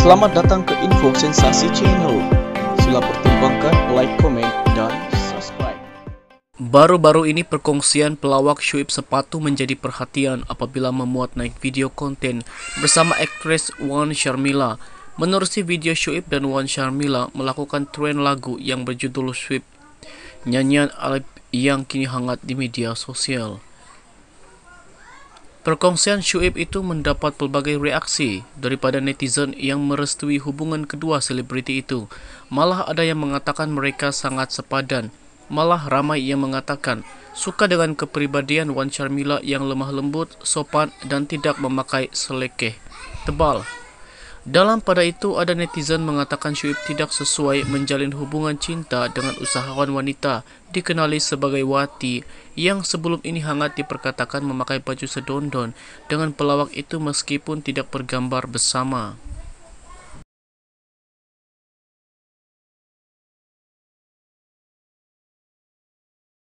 Selamat datang ke Info Sensasi Channel. Sila pertimbangkan like, comment, dan subscribe. Baru-baru ini perkongsian pelawak Shuib Sepatu menjadi perhatian apabila memuat naik video konten bersama aktris Wan Sharmila. Menerusi video Shuib dan Wan Sharmila melakukan tren lagu yang berjudul Shuib, nyanyian Alip yang kini hangat di media sosial. Perkongsian Shuib itu mendapat pelbagai reaksi daripada netizen yang merestui hubungan kedua selebriti itu. Malah ada yang mengatakan mereka sangat sepadan. Malah ramai yang mengatakan suka dengan kepribadian Wan Charmila yang lemah lembut, sopan dan tidak memakai selekeh tebal. Dalam pada itu, ada netizen mengatakan Syuib tidak sesuai menjalin hubungan cinta dengan usahawan wanita dikenali sebagai Wati yang sebelum ini hangat diperkatakan memakai baju sedondon dengan pelawak itu meskipun tidak bergambar bersama.